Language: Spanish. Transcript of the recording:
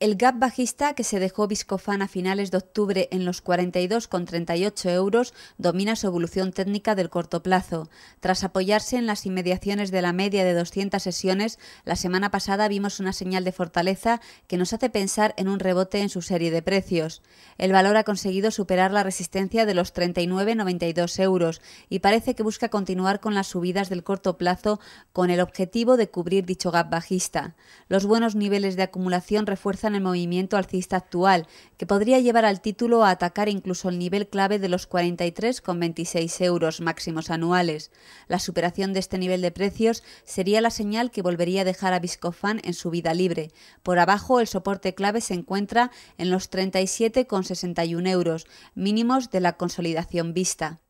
El gap bajista que se dejó Viscofan a finales de octubre en los 42,38 euros domina su evolución técnica del corto plazo. Tras apoyarse en las inmediaciones de la media de 200 sesiones, la semana pasada vimos una señal de fortaleza que nos hace pensar en un rebote en su serie de precios. El valor ha conseguido superar la resistencia de los 39,92 euros y parece que busca continuar con las subidas del corto plazo con el objetivo de cubrir dicho gap bajista. Los buenos niveles de acumulación refuerzan el movimiento alcista actual, que podría llevar al título a atacar incluso el nivel clave de los 43,26 euros máximos anuales. La superación de este nivel de precios sería la señal que volvería a dejar a viscofán en su vida libre. Por abajo, el soporte clave se encuentra en los 37,61 euros, mínimos de la consolidación vista.